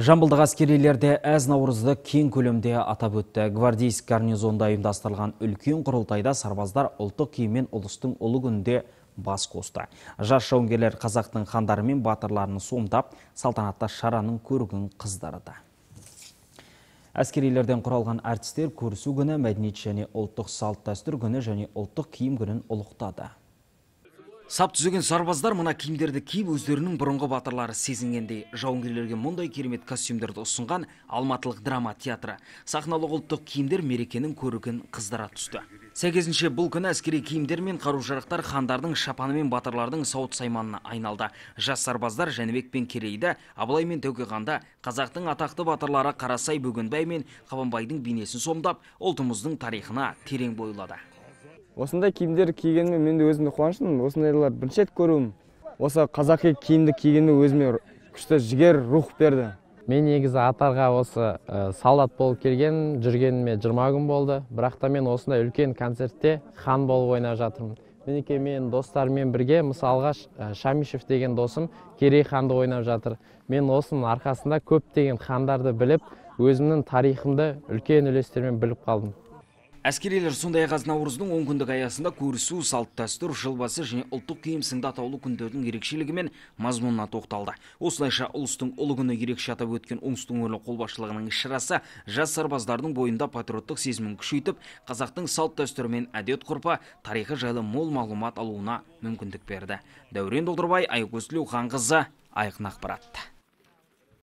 Жамбылдық әскерилерде әз наурызды кең көлемде атап өтті. Гвардейск гарнизонда ұйымдастырылған үлкен құрылтайда сарбаздар ұлттық кеймен ұлыстың ұлы күнде бас қосты. Жас жауынгерлер қазақтың хандары мен батырларын сомдап, салтанатта шараның көрігін қыздарыды. Әскерилерден құралған әртістер көрісу күні мәдениет және ұлттық салт дәстүр күні және ұлттық киім күнін ұлықтады сап түзеген сарбаздар мына киімдерді киіп өздерінің бұрынғы батырлары сезінгендей жауынгерлерге мұндай керемет костюмдерді ұсынған алматылық драма театры сахналық ұлттық киімдер мерекенің көрігін қыздыра түсті сәйкесінше бұл күні әскери киімдер мен қару жарақтар хандардың шапаны мен батырлардың сауыт сайманына айналды жас сарбаздар жәнібек пен керейді абылай мен қазақтың атақты батырлары қарасай бөгенбай мен қабанбайдың бейнесін сомдап ұлтымыздың тарихына терең бойлады осындай киімдер кигеніме мен де өзімді қуаныштымын осындайлар бірінші рет көруім осы қазақи киімді кигеніме өзіме күшті жігер рух берді мен негізі атарға осы ә, солдат болып келген жүргеніме 20 күн болды бірақ та мен осындай үлкен концертте хан болып ойнап жатырмын мінекей мен достарыммен бірге мысалға шамишев деген досым керей ханды ойнап жатыр мен осының арқасында көптеген хандарды біліп өзімнің тарихымды үлкен үлестермен біліп қалдым әскерилер сондай ақ наурыздың он күндік аясында көрісу салт дәстүр жылбасы және ұлттық киім сынды атаулы күндердің ерекшелігі мен мазмұнына тоқталды осылайша ұлыстың ұлы күні ерекше атап өткен оңтүстік өңірлік қолбасшылығының іс шарасы жас сарбаздардың бойында патриоттық сезімін күшейтіп қазақтың салт дәстүрі мен әдет ғұрпы тарихы жайлы мол мағлұмат алуына мүмкіндік берді дәурен долдырбай айкөз тілеуханқызы айқын ақпарат